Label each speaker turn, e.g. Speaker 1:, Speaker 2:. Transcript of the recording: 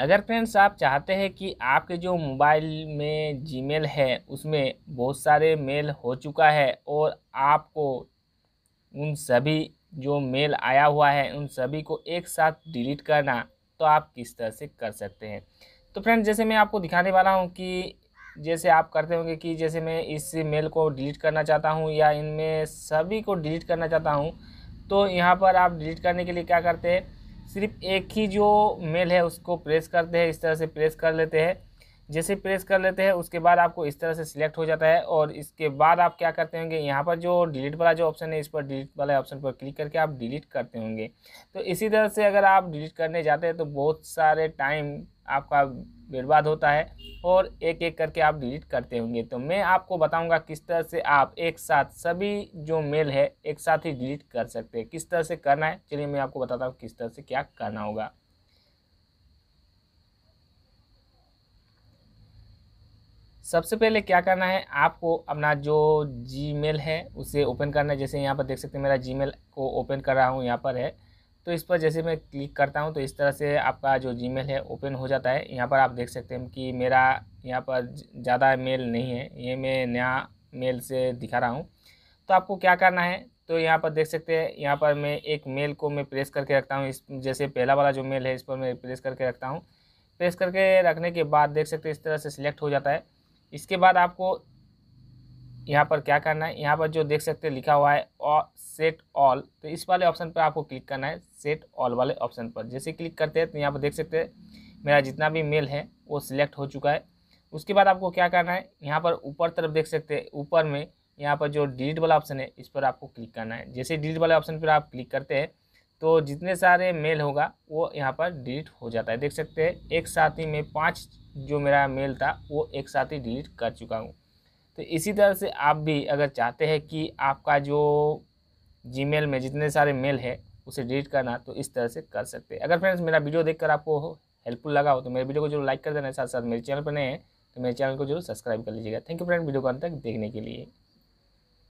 Speaker 1: अगर फ्रेंड्स आप चाहते हैं कि आपके जो मोबाइल में जीमेल है उसमें बहुत सारे मेल हो चुका है और आपको उन सभी जो मेल आया हुआ है उन सभी को एक साथ डिलीट करना तो आप किस तरह से कर सकते हैं तो फ्रेंड्स जैसे मैं आपको दिखाने वाला हूँ कि जैसे आप करते होंगे कि जैसे मैं इस मेल को डिलीट करना चाहता हूँ या इनमें सभी को डिलीट करना चाहता हूँ तो यहाँ पर आप डिलीट करने के लिए क्या करते हैं सिर्फ एक ही जो मेल है उसको प्रेस करते हैं इस तरह से प्रेस कर लेते हैं जैसे प्रेस कर लेते हैं उसके बाद आपको इस तरह से सिलेक्ट हो जाता है और इसके बाद आप क्या करते होंगे यहाँ पर जो डिलीट वाला जो ऑप्शन है इस पर डिलीट वाले ऑप्शन पर क्लिक करके आप डिलीट करते होंगे तो इसी तरह से अगर आप डिलीट करने जाते हैं तो बहुत सारे टाइम आपका बर्बाद होता है और एक एक करके आप डिलीट करते होंगे तो मैं आपको बताऊंगा किस तरह से आप एक साथ सभी जो मेल है एक साथ ही डिलीट कर सकते हैं किस तरह से करना है चलिए मैं आपको बताता हूँ किस तरह से क्या करना होगा सबसे पहले क्या करना है आपको अपना जो जी है उसे ओपन करना है जैसे यहाँ पर देख सकते हैं मेरा जी को ओपन कर रहा हूँ यहाँ पर है तो इस पर जैसे मैं क्लिक करता हूँ तो इस तरह से आपका जो जी है ओपन हो जाता है यहाँ पर आप देख सकते हैं कि मेरा यहाँ पर ज़्यादा मेल नहीं है ये मैं नया मेल से दिखा रहा हूँ तो आपको क्या करना है तो यहाँ पर देख सकते हैं यहाँ पर मैं एक मेल को मैं प्रेस करके रखता हूँ इस जैसे पहला वाला जो मेल है इस पर मैं प्रेस करके रखता हूँ प्रेस करके रखने के बाद देख सकते हैं इस तरह से सिलेक्ट हो जाता है इसके बाद आपको यहाँ पर क्या करना है यहाँ पर जो देख सकते हैं लिखा हुआ है और सेट ऑल तो इस वाले ऑप्शन पर आपको क्लिक करना है सेट ऑल वाले ऑप्शन पर जैसे क्लिक करते हैं तो यहाँ पर देख सकते हैं मेरा जितना भी मेल है वो सिलेक्ट हो चुका है उसके बाद आपको क्या करना है यहाँ पर ऊपर तरफ देख सकते हैं ऊपर में यहाँ पर जो डिलीट वाला ऑप्शन है इस पर आपको क्लिक करना है जैसे डिलीट वाले ऑप्शन पर आप क्लिक करते हैं तो जितने सारे मेल होगा वो यहाँ पर डिलीट हो जाता है देख सकते हैं एक साथ ही में पाँच जो मेरा मेल था वो एक साथ ही डिलीट कर चुका हूँ तो इसी तरह से आप भी अगर चाहते हैं कि आपका जो जी में जितने सारे मेल है उसे डिलीट करना तो इस तरह से कर सकते हैं अगर फ्रेंड्स मेरा वीडियो देखकर आपको हेल्पफुल लगा हो तो मेरे वीडियो को जरूर लाइक कर देना साथ साथ मेरे चैनल पर नए हैं तो मेरे चैनल को जरूर सब्सक्राइब कर लीजिएगा थैंक यू फ्रेंड वीडियो को अंत तक देखने के लिए